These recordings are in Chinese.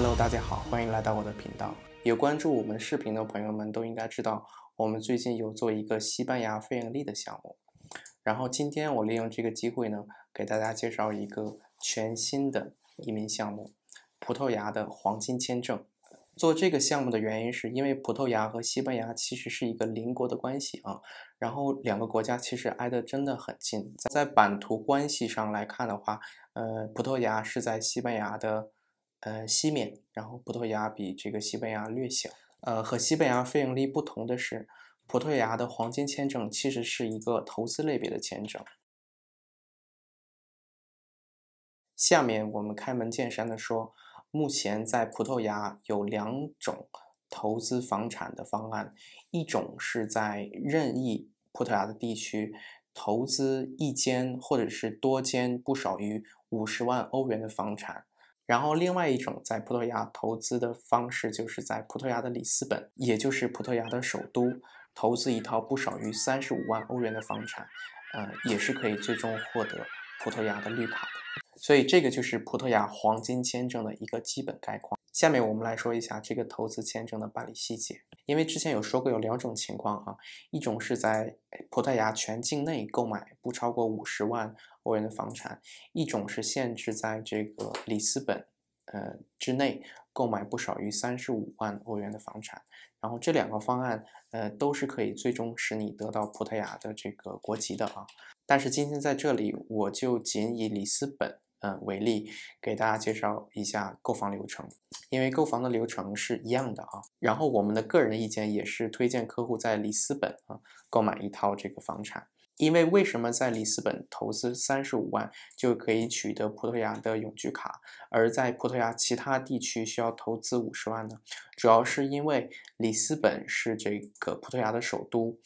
Hello，大家好，欢迎来到我的频道。有关注我们视频的朋友们都应该知道，我们最近有做一个西班牙非盈利的项目。然后今天我利用这个机会呢，给大家介绍一个全新的移民项目——葡萄牙的黄金签证。做这个项目的原因是因为葡萄牙和西班牙其实是一个邻国的关系啊。然后两个国家其实挨得真的很近，在版图关系上来看的话，呃，葡萄牙是在西班牙的。呃，西面，然后葡萄牙比这个西班牙略小。呃，和西班牙费用率不同的是，葡萄牙的黄金签证其实是一个投资类别的签证。下面我们开门见山的说，目前在葡萄牙有两种投资房产的方案，一种是在任意葡萄牙的地区投资一间或者是多间不少于五十万欧元的房产。然后，另外一种在葡萄牙投资的方式，就是在葡萄牙的里斯本，也就是葡萄牙的首都，投资一套不少于三十五万欧元的房产，呃，也是可以最终获得葡萄牙的绿卡的。所以，这个就是葡萄牙黄金签证的一个基本概况。下面我们来说一下这个投资签证的办理细节，因为之前有说过有两种情况啊，一种是在葡萄牙全境内购买不超过五十万欧元的房产，一种是限制在这个里斯本，呃之内购买不少于三十五万欧元的房产，然后这两个方案，呃都是可以最终使你得到葡萄牙的这个国籍的啊，但是今天在这里我就仅以里斯本。嗯，为例给大家介绍一下购房流程，因为购房的流程是一样的啊。然后我们的个人意见也是推荐客户在里斯本啊购买一套这个房产，因为为什么在里斯本投资三十五万就可以取得葡萄牙的永居卡，而在葡萄牙其他地区需要投资五十万呢？主要是因为里斯本是这个葡萄牙的首都。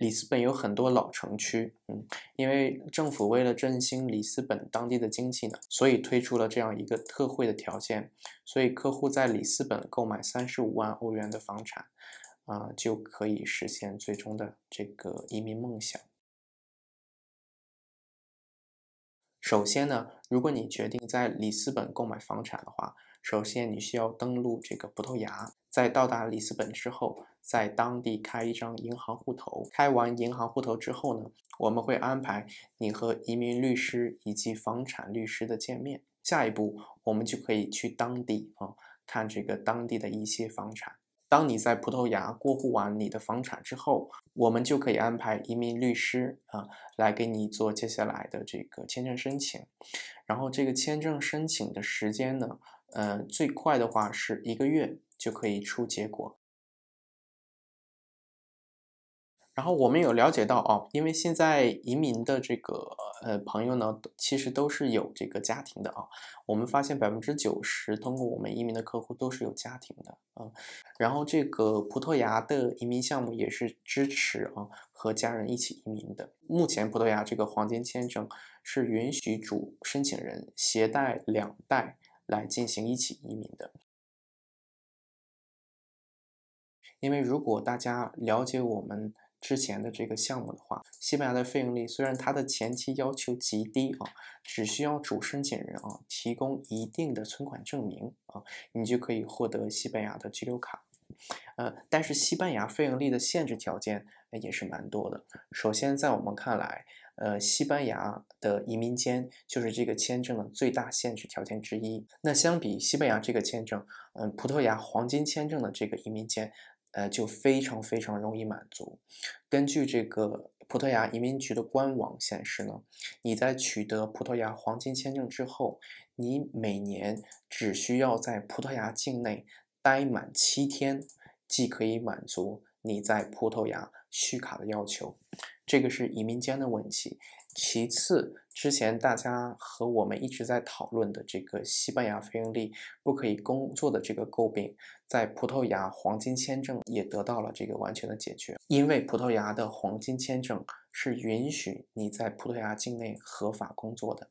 里斯本有很多老城区，嗯，因为政府为了振兴里斯本当地的经济呢，所以推出了这样一个特惠的条件，所以客户在里斯本购买三十五万欧元的房产，啊，就可以实现最终的这个移民梦想。首先呢，如果你决定在里斯本购买房产的话，首先你需要登录这个葡萄牙，在到达里斯本之后。在当地开一张银行户头，开完银行户头之后呢，我们会安排你和移民律师以及房产律师的见面。下一步，我们就可以去当地啊看这个当地的一些房产。当你在葡萄牙过户完你的房产之后，我们就可以安排移民律师啊来给你做接下来的这个签证申请。然后，这个签证申请的时间呢，呃，最快的话是一个月就可以出结果。然后我们有了解到啊，因为现在移民的这个呃朋友呢，其实都是有这个家庭的啊。我们发现百分之九十通过我们移民的客户都是有家庭的啊。然后这个葡萄牙的移民项目也是支持啊和家人一起移民的。目前葡萄牙这个黄金签证是允许主申请人携带两代来进行一起移民的。因为如果大家了解我们。之前的这个项目的话，西班牙的费用率虽然它的前期要求极低啊，只需要主申请人啊提供一定的存款证明啊，你就可以获得西班牙的居留卡。呃，但是西班牙费用率的限制条件也是蛮多的。首先，在我们看来，呃，西班牙的移民间就是这个签证的最大限制条件之一。那相比西班牙这个签证，嗯，葡萄牙黄金签证的这个移民间，呃，就非常非常容易满足。根据这个葡萄牙移民局的官网显示呢，你在取得葡萄牙黄金签证之后，你每年只需要在葡萄牙境内待满七天，既可以满足你在葡萄牙续卡的要求。这个是移民间的问题。其次，之前大家和我们一直在讨论的这个西班牙非盈利不可以工作的这个诟病。在葡萄牙，黄金签证也得到了这个完全的解决，因为葡萄牙的黄金签证是允许你在葡萄牙境内合法工作的。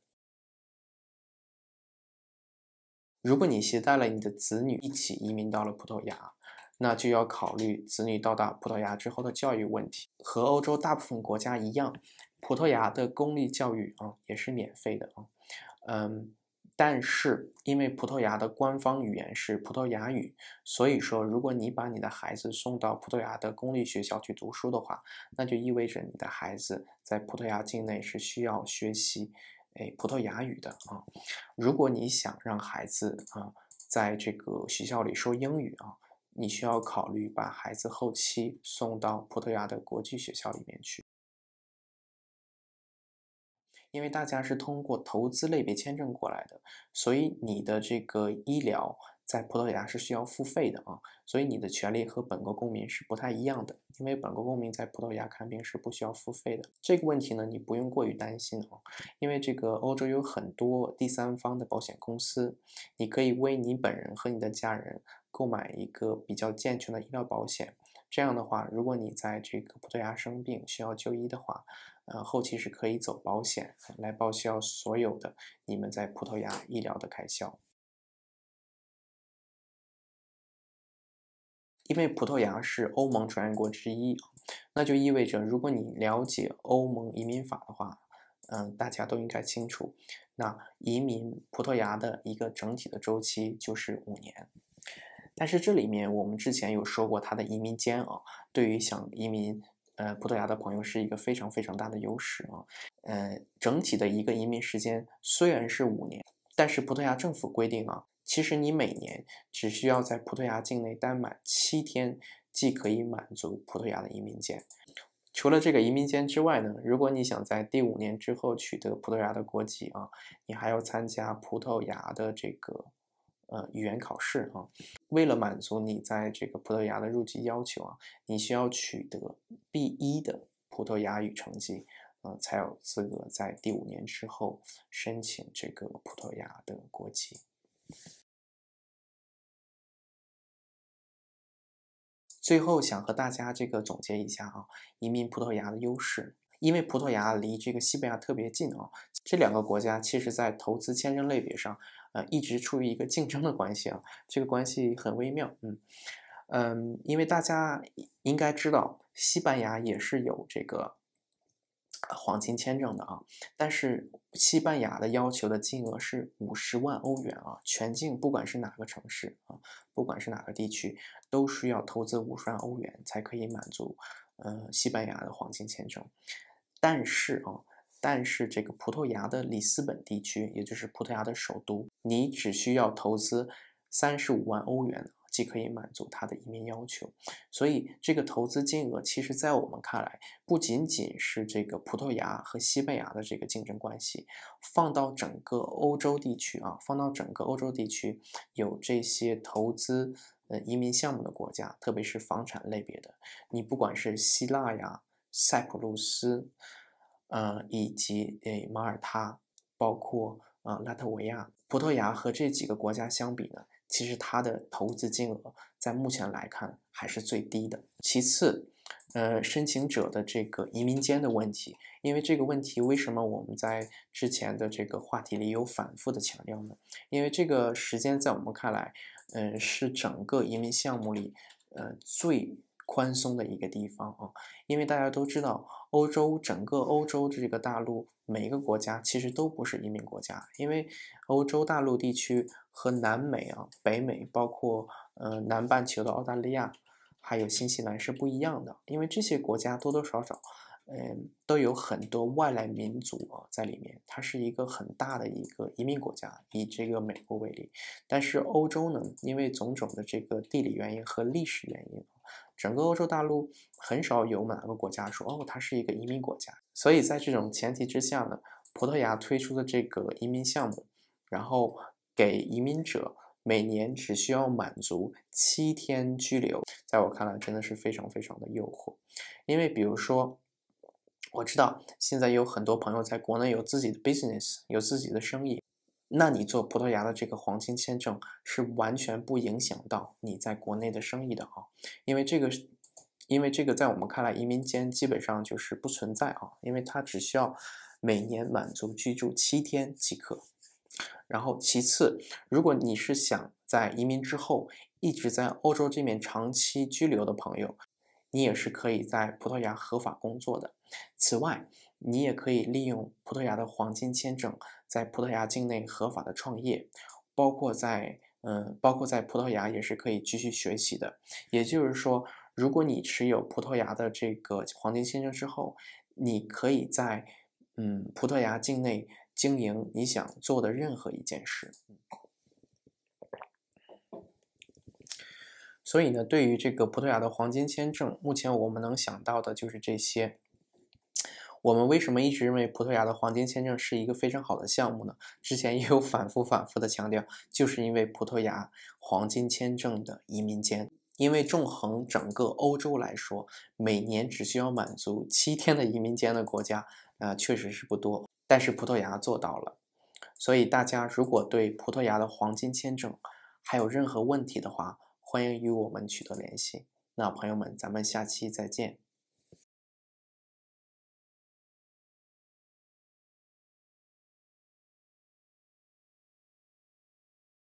如果你携带了你的子女一起移民到了葡萄牙，那就要考虑子女到达葡萄牙之后的教育问题。和欧洲大部分国家一样，葡萄牙的公立教育啊也是免费的啊，嗯。但是，因为葡萄牙的官方语言是葡萄牙语，所以说，如果你把你的孩子送到葡萄牙的公立学校去读书的话，那就意味着你的孩子在葡萄牙境内是需要学习，哎，葡萄牙语的啊。如果你想让孩子啊，在这个学校里说英语啊，你需要考虑把孩子后期送到葡萄牙的国际学校里面去。因为大家是通过投资类别签证过来的，所以你的这个医疗在葡萄牙是需要付费的啊。所以你的权利和本国公民是不太一样的，因为本国公民在葡萄牙看病是不需要付费的。这个问题呢，你不用过于担心啊，因为这个欧洲有很多第三方的保险公司，你可以为你本人和你的家人购买一个比较健全的医疗保险。这样的话，如果你在这个葡萄牙生病需要就医的话，呃，后期是可以走保险来报销所有的你们在葡萄牙医疗的开销，因为葡萄牙是欧盟成员国之一，那就意味着如果你了解欧盟移民法的话，嗯，大家都应该清楚，那移民葡萄牙的一个整体的周期就是五年，但是这里面我们之前有说过它的移民监啊，对于想移民。呃，葡萄牙的朋友是一个非常非常大的优势啊。呃，整体的一个移民时间虽然是五年，但是葡萄牙政府规定啊，其实你每年只需要在葡萄牙境内待满七天，既可以满足葡萄牙的移民签。除了这个移民签之外呢，如果你想在第五年之后取得葡萄牙的国籍啊，你还要参加葡萄牙的这个。呃，语言考试啊，为了满足你在这个葡萄牙的入籍要求啊，你需要取得 B 一的葡萄牙语成绩，呃，才有资格在第五年之后申请这个葡萄牙的国籍。最后，想和大家这个总结一下啊，移民葡萄牙的优势，因为葡萄牙离这个西班牙特别近啊，这两个国家其实在投资签证类别上。呃，一直处于一个竞争的关系啊，这个关系很微妙。嗯嗯，因为大家应该知道，西班牙也是有这个黄金签证的啊，但是西班牙的要求的金额是五十万欧元啊，全境不管是哪个城市啊，不管是哪个地区，都需要投资五十万欧元才可以满足呃西班牙的黄金签证。但是啊。但是这个葡萄牙的里斯本地区，也就是葡萄牙的首都，你只需要投资三十五万欧元，既可以满足他的移民要求。所以这个投资金额，其实在我们看来，不仅仅是这个葡萄牙和西班牙的这个竞争关系，放到整个欧洲地区啊，放到整个欧洲地区有这些投资呃移民项目的国家，特别是房产类别的，你不管是希腊呀、塞浦路斯。呃，以及诶，马耳他，包括啊，拉脱维亚、葡萄牙和这几个国家相比呢，其实它的投资金额在目前来看还是最低的。其次，呃，申请者的这个移民间的问题，因为这个问题为什么我们在之前的这个话题里有反复的强调呢？因为这个时间在我们看来，嗯，是整个移民项目里，呃，最。宽松的一个地方啊，因为大家都知道，欧洲整个欧洲这个大陆，每一个国家其实都不是移民国家，因为欧洲大陆地区和南美啊、北美，包括呃南半球的澳大利亚，还有新西兰是不一样的，因为这些国家多多少少。嗯，都有很多外来民族啊在里面，它是一个很大的一个移民国家。以这个美国为例，但是欧洲呢，因为种种的这个地理原因和历史原因，整个欧洲大陆很少有哪个国家说哦，它是一个移民国家。所以在这种前提之下呢，葡萄牙推出的这个移民项目，然后给移民者每年只需要满足七天居留，在我看来真的是非常非常的诱惑，因为比如说。我知道现在有很多朋友在国内有自己的 business，有自己的生意。那你做葡萄牙的这个黄金签证是完全不影响到你在国内的生意的啊，因为这个，因为这个在我们看来，移民间基本上就是不存在啊，因为它只需要每年满足居住七天即可。然后其次，如果你是想在移民之后一直在欧洲这边长期居留的朋友。你也是可以在葡萄牙合法工作的。此外，你也可以利用葡萄牙的黄金签证，在葡萄牙境内合法的创业，包括在，嗯，包括在葡萄牙也是可以继续学习的。也就是说，如果你持有葡萄牙的这个黄金签证之后，你可以在，嗯，葡萄牙境内经营你想做的任何一件事。所以呢，对于这个葡萄牙的黄金签证，目前我们能想到的就是这些。我们为什么一直认为葡萄牙的黄金签证是一个非常好的项目呢？之前也有反复反复的强调，就是因为葡萄牙黄金签证的移民间，因为纵横整个欧洲来说，每年只需要满足七天的移民间的国家，呃，确实是不多。但是葡萄牙做到了。所以大家如果对葡萄牙的黄金签证还有任何问题的话，欢迎与我们取得联系。那朋友们，咱们下期再见。